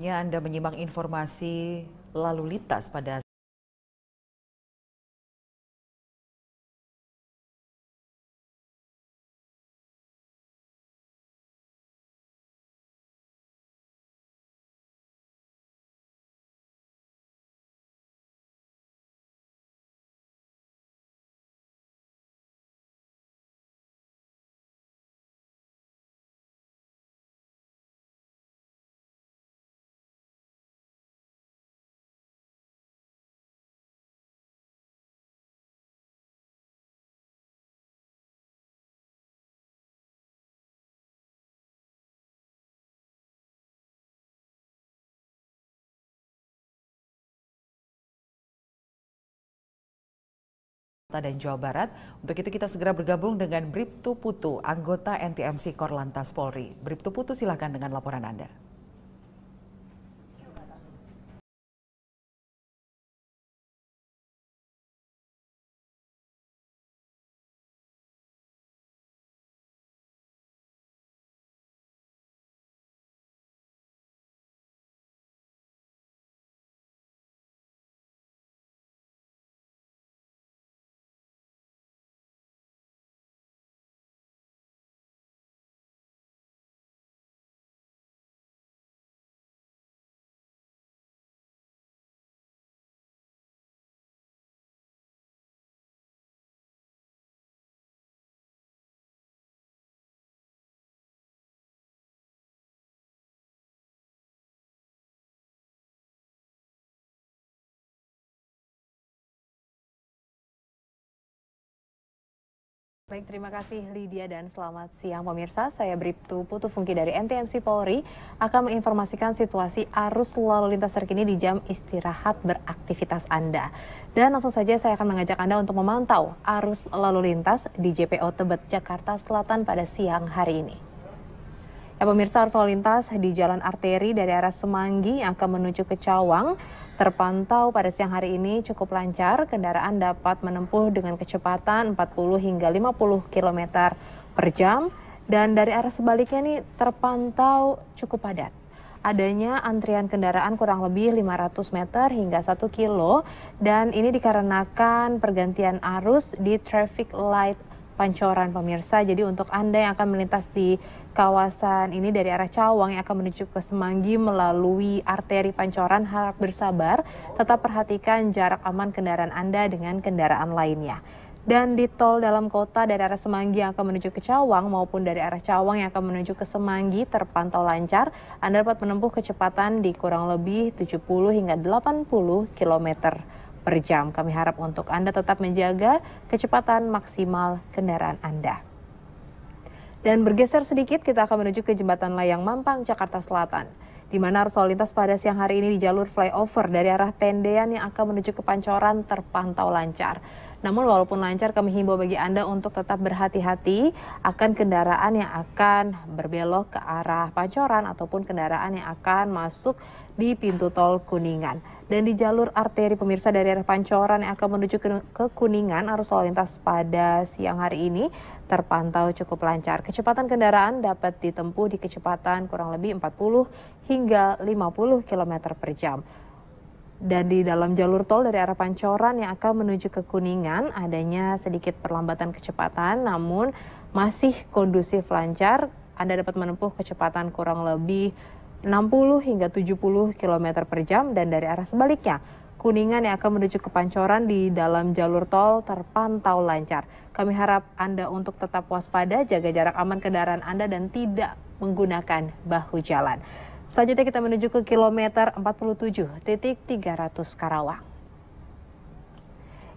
Saatnya Anda menyimak informasi lalu lintas pada dan Jawa Barat. Untuk itu kita segera bergabung dengan Briptu Putu, anggota NTMC Korlantas Polri. Briptu Putu silahkan dengan laporan Anda. Baik, terima kasih Lydia dan selamat siang pemirsa. Saya Briptu Putu Fungki dari NTMC Polri akan menginformasikan situasi arus lalu lintas terkini di jam istirahat beraktivitas Anda. Dan langsung saja saya akan mengajak Anda untuk memantau arus lalu lintas di JPO Tebet, Jakarta Selatan pada siang hari ini. Ya, pemirsa arus lalu lintas di jalan arteri dari arah Semanggi yang akan menuju ke Cawang terpantau pada siang hari ini cukup lancar. Kendaraan dapat menempuh dengan kecepatan 40 hingga 50 km per jam. Dan dari arah sebaliknya ini terpantau cukup padat. Adanya antrian kendaraan kurang lebih 500 meter hingga 1 kilo dan ini dikarenakan pergantian arus di traffic light Pancoran pemirsa. Jadi untuk Anda yang akan melintas di kawasan ini dari arah Cawang yang akan menuju ke Semanggi melalui arteri Pancoran harap bersabar, tetap perhatikan jarak aman kendaraan Anda dengan kendaraan lainnya dan di tol dalam kota dari arah Semanggi yang akan menuju ke Cawang maupun dari arah Cawang yang akan menuju ke Semanggi terpantau lancar. Anda dapat menempuh kecepatan di kurang lebih 70 hingga 80 km per jam. Kami harap untuk Anda tetap menjaga kecepatan maksimal kendaraan Anda. Dan bergeser sedikit, kita akan menuju ke Jembatan Layang Mampang, Jakarta Selatan di mana arus lalu lintas pada siang hari ini di jalur flyover dari arah Tendean yang akan menuju ke Pancoran terpantau lancar. Namun walaupun lancar kami himbau bagi Anda untuk tetap berhati-hati akan kendaraan yang akan berbelok ke arah Pancoran ataupun kendaraan yang akan masuk di pintu tol Kuningan. Dan di jalur arteri pemirsa dari arah Pancoran yang akan menuju ke Kuningan arus lalu lintas pada siang hari ini terpantau cukup lancar. Kecepatan kendaraan dapat ditempuh di kecepatan kurang lebih 40 hingga hingga 50 km per jam. Dan di dalam jalur tol dari arah Pancoran yang akan menuju ke Kuningan adanya sedikit perlambatan kecepatan namun masih kondusif lancar. Anda dapat menempuh kecepatan kurang lebih 60 hingga 70 km per jam dan dari arah sebaliknya Kuningan yang akan menuju ke Pancoran di dalam jalur tol terpantau lancar. Kami harap Anda untuk tetap waspada, jaga jarak aman kendaraan Anda dan tidak menggunakan bahu jalan. Selanjutnya kita menuju ke kilometer 47 titik 300 Karawang.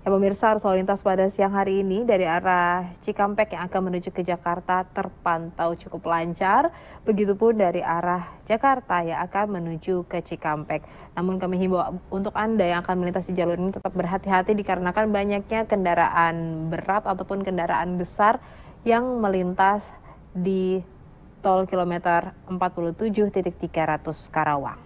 Ya pemirsa arus lalu lintas pada siang hari ini dari arah Cikampek yang akan menuju ke Jakarta terpantau cukup lancar. Begitupun dari arah Jakarta yang akan menuju ke Cikampek. Namun kami himbau untuk Anda yang akan melintasi jalur ini tetap berhati-hati dikarenakan banyaknya kendaraan berat ataupun kendaraan besar yang melintas di tol kilometer 47.300 Karawang.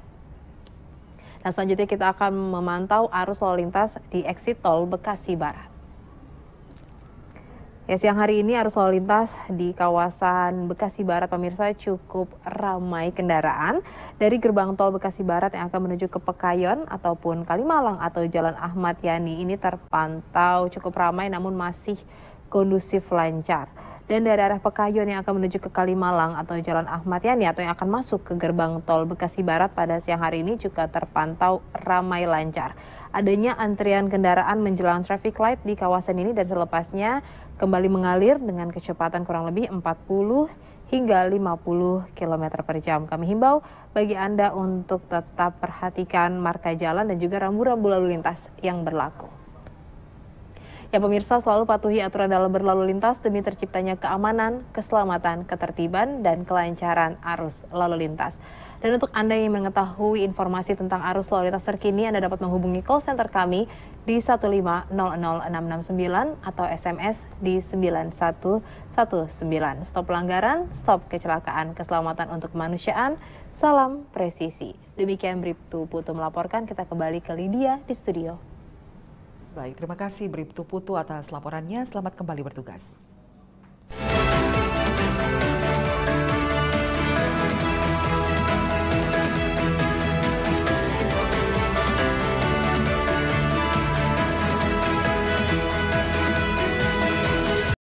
Dan nah, selanjutnya kita akan memantau arus lalu lintas di exit tol Bekasi Barat. Ya, siang hari ini arus lalu lintas di kawasan Bekasi Barat pemirsa cukup ramai kendaraan dari gerbang tol Bekasi Barat yang akan menuju ke Pekayon ataupun Kalimalang atau Jalan Ahmad Yani ini terpantau cukup ramai namun masih kondusif lancar dan dari arah Pekayon yang akan menuju ke Kalimalang atau Jalan Ahmad Yani atau yang akan masuk ke gerbang tol Bekasi Barat pada siang hari ini juga terpantau ramai lancar. Adanya antrian kendaraan menjelang traffic light di kawasan ini dan selepasnya kembali mengalir dengan kecepatan kurang lebih 40 hingga 50 km per jam. Kami himbau bagi Anda untuk tetap perhatikan marka jalan dan juga rambu-rambu lalu lintas yang berlaku. Ya pemirsa selalu patuhi aturan dalam berlalu lintas demi terciptanya keamanan, keselamatan, ketertiban, dan kelancaran arus lalu lintas. Dan untuk Anda yang mengetahui informasi tentang arus lalu lintas terkini, Anda dapat menghubungi call center kami di 1500669 atau SMS di 9119. Stop pelanggaran, stop kecelakaan, keselamatan untuk kemanusiaan, salam presisi. Demikian Brip Putu melaporkan, kita kembali ke Lydia di studio. Baik, terima kasih Bribtu Putu atas laporannya. Selamat kembali bertugas.